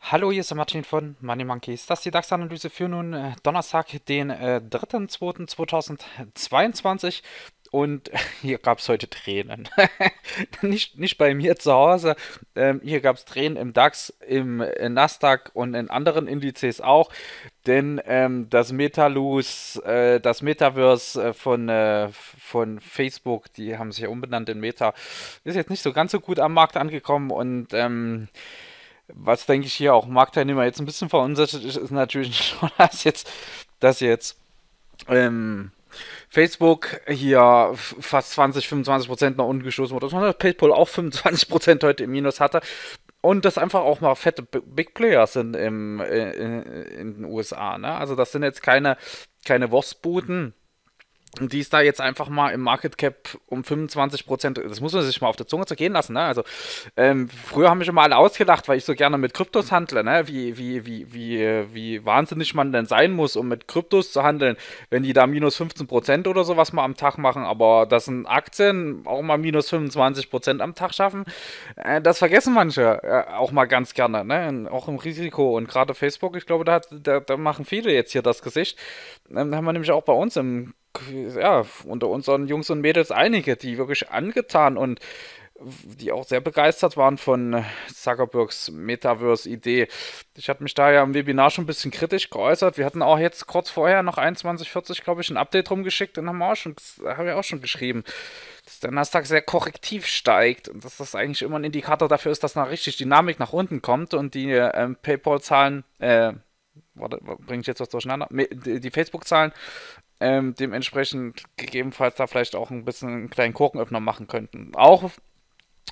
Hallo, hier ist der Martin von Money Monkeys. Das ist die DAX-Analyse für nun äh, Donnerstag, den 3.2.2022. Äh, und hier gab es heute Tränen. nicht, nicht bei mir zu Hause. Ähm, hier gab es Tränen im DAX, im äh, Nasdaq und in anderen Indizes auch. Denn ähm, das Metalus, äh, das Metaverse äh, von, äh, von Facebook, die haben sich ja umbenannt in Meta, ist jetzt nicht so ganz so gut am Markt angekommen und ähm, was denke ich hier auch Marktteilnehmer jetzt ein bisschen verunsichert ist, ist natürlich schon, dass jetzt, dass jetzt ähm, Facebook hier fast 20, 25 Prozent nach unten gestoßen wurde, sondern PayPal auch 25 Prozent heute im Minus hatte. Und das einfach auch mal fette Big Players sind im, äh, in, in den USA. Ne? Also das sind jetzt keine, keine Wurstbuden und die ist da jetzt einfach mal im Market Cap um 25 Prozent. Das muss man sich mal auf der Zunge zergehen lassen. Ne? Also, ähm, früher haben mich immer alle ausgelacht, weil ich so gerne mit Kryptos handle. Ne? Wie, wie, wie, wie, wie wahnsinnig man denn sein muss, um mit Kryptos zu handeln, wenn die da minus 15 Prozent oder sowas mal am Tag machen. Aber das sind Aktien auch mal minus 25 Prozent am Tag schaffen. Äh, das vergessen manche äh, auch mal ganz gerne. Ne? Auch im Risiko. Und gerade Facebook, ich glaube, da, hat, da, da machen viele jetzt hier das Gesicht. Ähm, haben wir nämlich auch bei uns im ja, unter unseren Jungs und Mädels einige, die wirklich angetan und die auch sehr begeistert waren von Zuckerbergs Metaverse-Idee. Ich hatte mich da ja im Webinar schon ein bisschen kritisch geäußert. Wir hatten auch jetzt kurz vorher noch 21.40, glaube ich, ein Update rumgeschickt und haben auch schon, haben wir auch schon geschrieben, dass der Nasdaq sehr korrektiv steigt und dass das eigentlich immer ein Indikator dafür ist, dass eine richtig Dynamik nach unten kommt und die ähm, PayPal-Zahlen, äh, warte, bringe ich jetzt was durcheinander? Die Facebook-Zahlen ähm, dementsprechend gegebenenfalls da vielleicht auch ein bisschen einen kleinen Korkenöffner machen könnten. Auch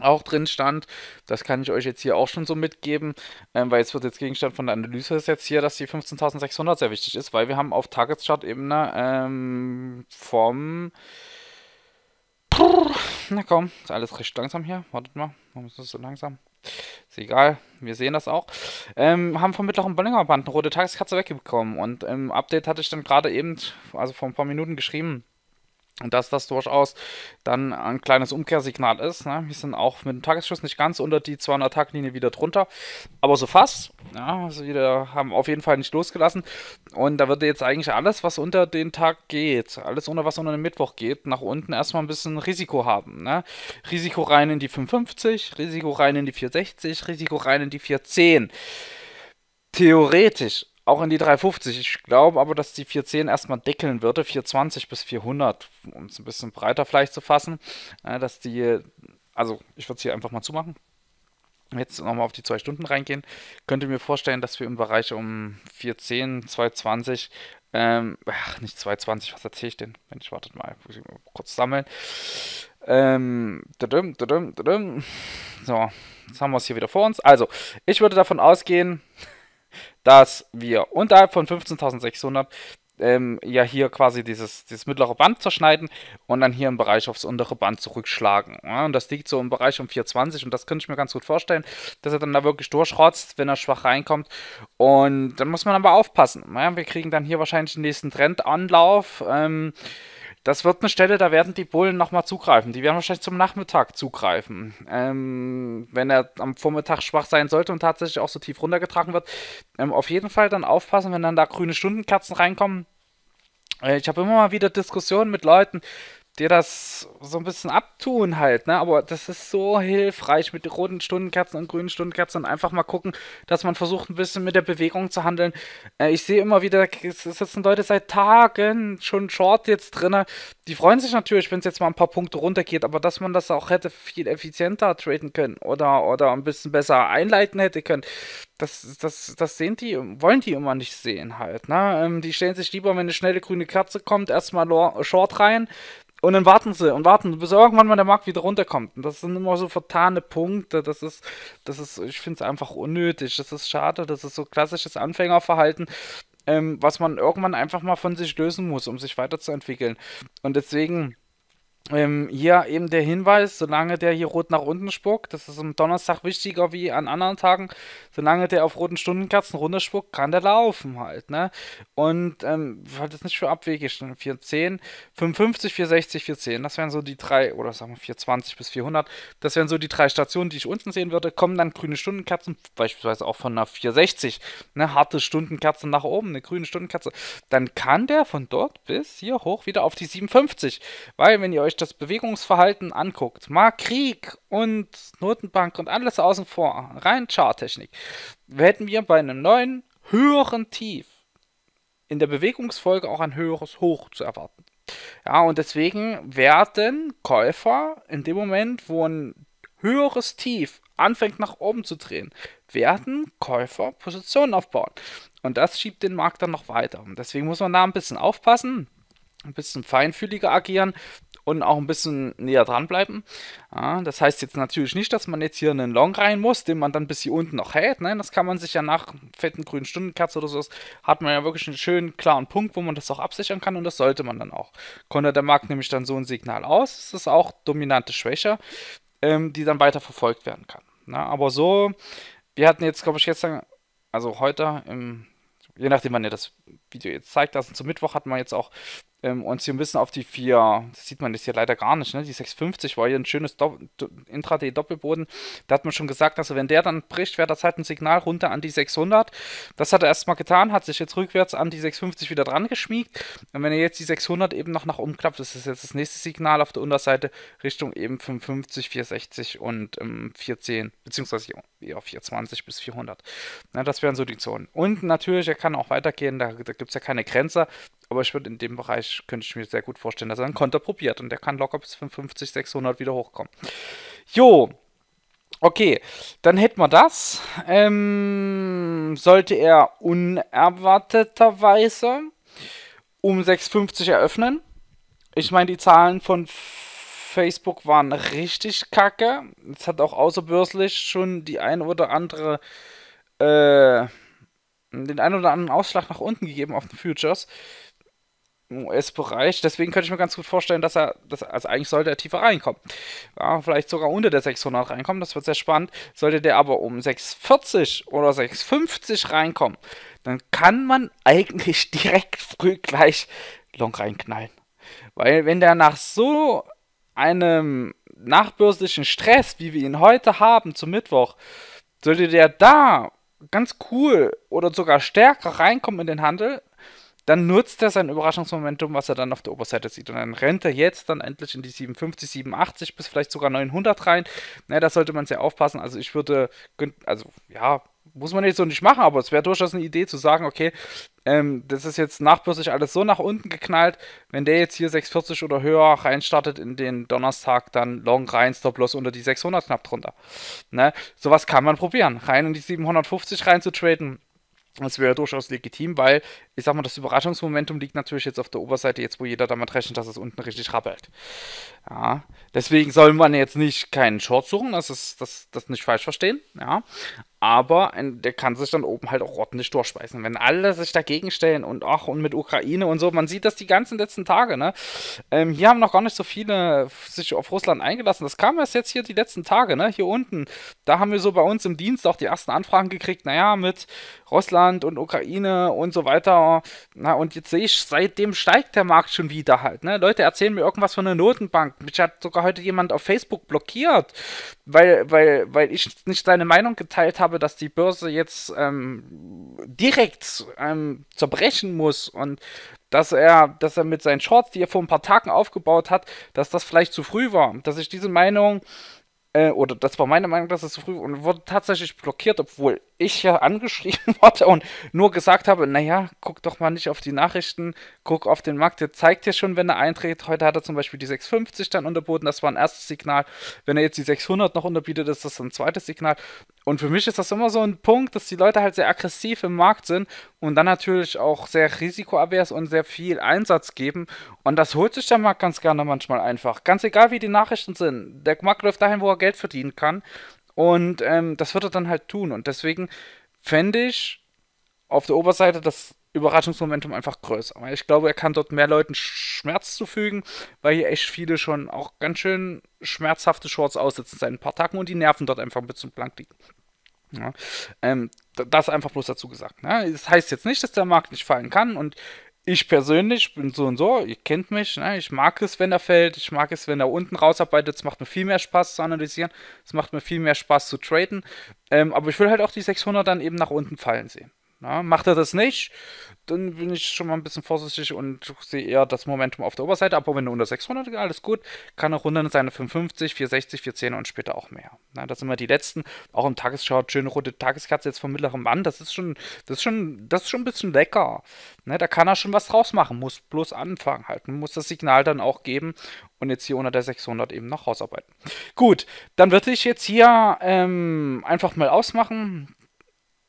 auch drin stand, das kann ich euch jetzt hier auch schon so mitgeben, ähm, weil es wird jetzt Gegenstand von der Analyse ist jetzt hier, dass die 15.600 sehr wichtig ist, weil wir haben auf Targetschart-Ebene ähm, vom na komm, ist alles recht langsam hier. Wartet mal, warum ist das so langsam? Ist egal, wir sehen das auch. Ähm, haben vom mittleren Bollinger Band eine rote Tageskatze wegbekommen. Und im Update hatte ich dann gerade eben, also vor ein paar Minuten geschrieben, und dass das durchaus dann ein kleines Umkehrsignal ist. Ne? Wir sind auch mit dem Tagesschuss nicht ganz unter die 200 Taglinie wieder drunter, aber so fast. Ja, also wir haben auf jeden Fall nicht losgelassen. Und da wird jetzt eigentlich alles, was unter den Tag geht, alles unter was unter den Mittwoch geht, nach unten erstmal ein bisschen Risiko haben. Ne? Risiko rein in die 550, Risiko rein in die 460, Risiko rein in die 410. Theoretisch auch in die 350. Ich glaube aber, dass die 410 erstmal deckeln würde, 420 bis 400, um es ein bisschen breiter vielleicht zu fassen, äh, dass die, also ich würde es hier einfach mal zumachen. Jetzt nochmal auf die zwei Stunden reingehen. Könnte mir vorstellen, dass wir im Bereich um 410, 220, ähm, ach, nicht 220, was erzähle ich denn? Mensch, wartet mal, muss ich mal kurz sammeln. Ähm, da da dadum, da dadum. So, jetzt haben wir es hier wieder vor uns. Also, ich würde davon ausgehen, dass wir unterhalb von 15.600 ähm, ja hier quasi dieses, dieses mittlere Band zerschneiden und dann hier im Bereich aufs untere Band zurückschlagen. Ja, und das liegt so im Bereich um 420 und das könnte ich mir ganz gut vorstellen, dass er dann da wirklich durchrotzt, wenn er schwach reinkommt. Und dann muss man aber aufpassen. Ja, wir kriegen dann hier wahrscheinlich den nächsten Trendanlauf. Ähm, das wird eine Stelle, da werden die Bullen nochmal zugreifen. Die werden wahrscheinlich zum Nachmittag zugreifen. Ähm, wenn er am Vormittag schwach sein sollte und tatsächlich auch so tief runtergetragen wird. Ähm, auf jeden Fall dann aufpassen, wenn dann da grüne Stundenkerzen reinkommen. Äh, ich habe immer mal wieder Diskussionen mit Leuten, dir das so ein bisschen abtun halt, ne? Aber das ist so hilfreich mit den roten Stundenkerzen und grünen Stundenkerzen und einfach mal gucken, dass man versucht, ein bisschen mit der Bewegung zu handeln. Äh, ich sehe immer wieder, es sitzen Leute seit Tagen schon Short jetzt drin. Die freuen sich natürlich, wenn es jetzt mal ein paar Punkte runtergeht, aber dass man das auch hätte viel effizienter traden können oder, oder ein bisschen besser einleiten hätte können, das, das, das sehen die, wollen die immer nicht sehen halt, ne? Ähm, die stellen sich lieber, wenn eine schnelle grüne Kerze kommt, erstmal Short rein, und dann warten sie und warten, bis irgendwann mal der Markt wieder runterkommt. Und das sind immer so vertane Punkte. Das ist, das ist, ich finde es einfach unnötig. Das ist schade. Das ist so klassisches Anfängerverhalten, ähm, was man irgendwann einfach mal von sich lösen muss, um sich weiterzuentwickeln. Und deswegen ähm, hier eben der Hinweis, solange der hier rot nach unten spuckt, das ist am Donnerstag wichtiger wie an anderen Tagen, solange der auf roten Stundenkerzen runter spuckt, kann der laufen halt, ne? Und ähm, halt das nicht für abwegig, 410, 55, 460, 410, das wären so die drei, oder sagen wir 420 bis 400, das wären so die drei Stationen, die ich unten sehen würde, kommen dann grüne Stundenkerzen, beispielsweise auch von einer 460, ne? Harte Stundenkerze nach oben, eine grüne Stundenkerze, dann kann der von dort bis hier hoch wieder auf die 57, weil wenn ihr euch euch das Bewegungsverhalten anguckt, mal Krieg und Notenbank und alles außen vor, rein Charttechnik, hätten wir bei einem neuen, höheren Tief in der Bewegungsfolge auch ein höheres Hoch zu erwarten. Ja, und deswegen werden Käufer in dem Moment, wo ein höheres Tief anfängt nach oben zu drehen, werden Käufer Positionen aufbauen. Und das schiebt den Markt dann noch weiter. Und deswegen muss man da ein bisschen aufpassen ein bisschen feinfühliger agieren und auch ein bisschen näher dranbleiben. Ja, das heißt jetzt natürlich nicht, dass man jetzt hier einen Long rein muss, den man dann bis hier unten noch hält. Nein, das kann man sich ja nach fetten grünen Stundenkerze oder so, hat man ja wirklich einen schönen klaren Punkt, wo man das auch absichern kann und das sollte man dann auch. Konnte der Markt nämlich dann so ein Signal aus, das ist auch dominante Schwäche, ähm, die dann weiter verfolgt werden kann. Na, ne? aber so, wir hatten jetzt, glaube ich, gestern, also heute im je nachdem, wann ihr das Video jetzt zeigt, also zum Mittwoch hat man jetzt auch ähm, und sie müssen auf die 4, das sieht man das hier leider gar nicht, ne? die 650 war hier ein schönes Do Intraday-Doppelboden. Da hat man schon gesagt, also wenn der dann bricht, wäre das halt ein Signal runter an die 600. Das hat er erstmal getan, hat sich jetzt rückwärts an die 650 wieder dran geschmiegt. Und wenn er jetzt die 600 eben noch nach oben klappt, das ist jetzt das nächste Signal auf der Unterseite Richtung eben 550, 460 und ähm, 410, beziehungsweise hier eher 420 bis 400. Na, das wären so die Zonen. Und natürlich, er kann auch weitergehen, da, da gibt es ja keine Grenze, aber ich würde in dem Bereich, könnte ich mir sehr gut vorstellen, dass er einen Konter probiert und der kann locker bis 550, 600 wieder hochkommen. Jo, Okay, dann hätten wir das. Ähm, sollte er unerwarteterweise um 6,50 eröffnen. Ich meine, die Zahlen von Facebook waren richtig kacke. Es hat auch außerbörslich schon die ein oder andere, äh, den ein oder anderen Ausschlag nach unten gegeben auf den Futures im US-Bereich. Deswegen könnte ich mir ganz gut vorstellen, dass er, dass, also eigentlich sollte er tiefer reinkommen. Ja, vielleicht sogar unter der 600 reinkommen, das wird sehr spannend. Sollte der aber um 640 oder 650 reinkommen, dann kann man eigentlich direkt früh gleich Long reinknallen. Weil wenn der nach so einem nachbörslichen Stress, wie wir ihn heute haben, zum Mittwoch, sollte der da ganz cool oder sogar stärker reinkommen in den Handel, dann nutzt er sein Überraschungsmomentum, was er dann auf der Oberseite sieht. Und dann rennt er jetzt dann endlich in die 57, 87 bis vielleicht sogar 900 rein. Na, da sollte man sehr aufpassen. Also ich würde, also ja, muss man jetzt so nicht machen, aber es wäre durchaus eine Idee zu sagen, okay, ähm, das ist jetzt nachbörslich alles so nach unten geknallt, wenn der jetzt hier 640 oder höher reinstartet in den Donnerstag, dann long rein, Stop Loss unter die 600 knapp drunter. Ne? Sowas kann man probieren, rein in die 750 rein zu traden. Das wäre durchaus legitim, weil ich sag mal, das Überraschungsmomentum liegt natürlich jetzt auf der Oberseite, jetzt wo jeder damit rechnet, dass es unten richtig rappelt. Ja, deswegen soll man jetzt nicht keinen Short suchen, das ist das, das nicht falsch verstehen, ja. Aber ein, der kann sich dann oben halt auch ordentlich durchspeisen. Wenn alle sich dagegen stellen und ach, und mit Ukraine und so, man sieht das die ganzen letzten Tage, ne? Ähm, hier haben noch gar nicht so viele sich auf Russland eingelassen. Das kam erst jetzt hier die letzten Tage, ne? Hier unten. Da haben wir so bei uns im Dienst auch die ersten Anfragen gekriegt, naja, mit Russland und Ukraine und so weiter Genau. na und jetzt sehe ich, seitdem steigt der Markt schon wieder halt. Ne? Leute erzählen mir irgendwas von der Notenbank. Mich hat sogar heute jemand auf Facebook blockiert, weil, weil, weil ich nicht seine Meinung geteilt habe, dass die Börse jetzt ähm, direkt ähm, zerbrechen muss und dass er, dass er mit seinen Shorts, die er vor ein paar Tagen aufgebaut hat, dass das vielleicht zu früh war. Dass ich diese Meinung, äh, oder das war meine Meinung, dass es zu früh war und wurde tatsächlich blockiert, obwohl ich ja angeschrieben wurde und nur gesagt habe, naja, guck doch mal nicht auf die Nachrichten, guck auf den Markt, der zeigt dir schon, wenn er eintritt. Heute hat er zum Beispiel die 650 dann unterboten, das war ein erstes Signal. Wenn er jetzt die 600 noch unterbietet, ist das ein zweites Signal. Und für mich ist das immer so ein Punkt, dass die Leute halt sehr aggressiv im Markt sind und dann natürlich auch sehr risikoavers und sehr viel Einsatz geben. Und das holt sich der Markt ganz gerne manchmal einfach. Ganz egal, wie die Nachrichten sind. Der Markt läuft dahin, wo er Geld verdienen kann. Und ähm, das wird er dann halt tun. Und deswegen fände ich auf der Oberseite das Überraschungsmomentum einfach größer. Weil ich glaube, er kann dort mehr Leuten Schmerz zufügen, weil hier echt viele schon auch ganz schön schmerzhafte Shorts aussitzen seit ein paar Tagen und die Nerven dort einfach ein bisschen blank liegen. Ja, ähm, das einfach bloß dazu gesagt. Ne? Das heißt jetzt nicht, dass der Markt nicht fallen kann und ich persönlich bin so und so, ihr kennt mich, ne? ich mag es, wenn er fällt, ich mag es, wenn er unten rausarbeitet, es macht mir viel mehr Spaß zu analysieren, es macht mir viel mehr Spaß zu traden, ähm, aber ich will halt auch die 600 dann eben nach unten fallen sehen. Ja, macht er das nicht, dann bin ich schon mal ein bisschen vorsichtig und sehe eher das Momentum auf der Oberseite. Aber wenn du unter 600 geht, alles gut, kann er runter seine 550, 460, 410 und später auch mehr. Ja, das sind wir die letzten. Auch im Tagesschart, schöne rote Tageskerze jetzt vom mittleren Mann. Das ist schon, das ist schon, das ist schon ein bisschen lecker. Ja, da kann er schon was draus machen, muss bloß anfangen halten, muss das Signal dann auch geben und jetzt hier unter der 600 eben noch rausarbeiten. Gut, dann würde ich jetzt hier ähm, einfach mal ausmachen.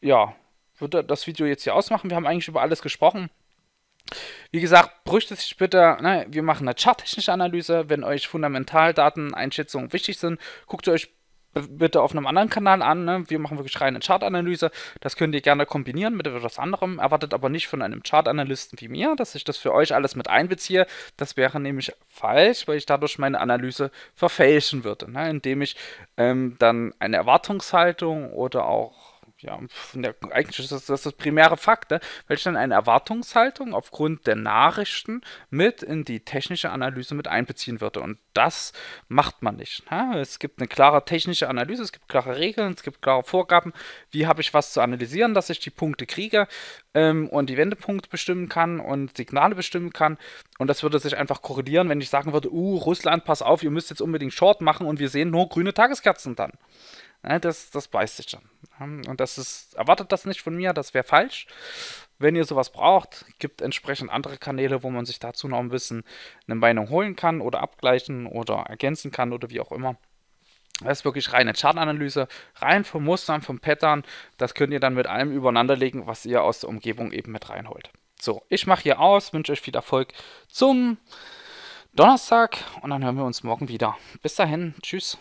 Ja, würde das Video jetzt hier ausmachen. Wir haben eigentlich über alles gesprochen. Wie gesagt, berüchtigt sich bitte, ne, wir machen eine charttechnische Analyse. Wenn euch Fundamentaldateneinschätzungen wichtig sind, guckt euch bitte auf einem anderen Kanal an. Ne? Wir machen wirklich reine Chartanalyse. Das könnt ihr gerne kombinieren mit etwas anderem. Erwartet aber nicht von einem Chartanalysten wie mir, dass ich das für euch alles mit einbeziehe. Das wäre nämlich falsch, weil ich dadurch meine Analyse verfälschen würde, ne? indem ich ähm, dann eine Erwartungshaltung oder auch ja, von der, eigentlich ist das, das, ist das primäre Fakt, ne? ich dann eine Erwartungshaltung aufgrund der Nachrichten mit in die technische Analyse mit einbeziehen würde. Und das macht man nicht. Ne? Es gibt eine klare technische Analyse, es gibt klare Regeln, es gibt klare Vorgaben, wie habe ich was zu analysieren, dass ich die Punkte kriege ähm, und die Wendepunkte bestimmen kann und Signale bestimmen kann. Und das würde sich einfach korrelieren, wenn ich sagen würde, uh, Russland, pass auf, ihr müsst jetzt unbedingt Short machen und wir sehen nur grüne Tageskerzen dann. Ne, das, das beißt sich dann. Ähm, und das ist, erwartet das nicht von mir, das wäre falsch. Wenn ihr sowas braucht, gibt entsprechend andere Kanäle, wo man sich dazu noch ein bisschen eine Meinung holen kann oder abgleichen oder ergänzen kann oder wie auch immer. Das ist wirklich reine Chartanalyse, rein vom Mustern, vom Pattern. Das könnt ihr dann mit allem übereinanderlegen, was ihr aus der Umgebung eben mit reinholt. So, ich mache hier aus, wünsche euch viel Erfolg zum Donnerstag und dann hören wir uns morgen wieder. Bis dahin, tschüss.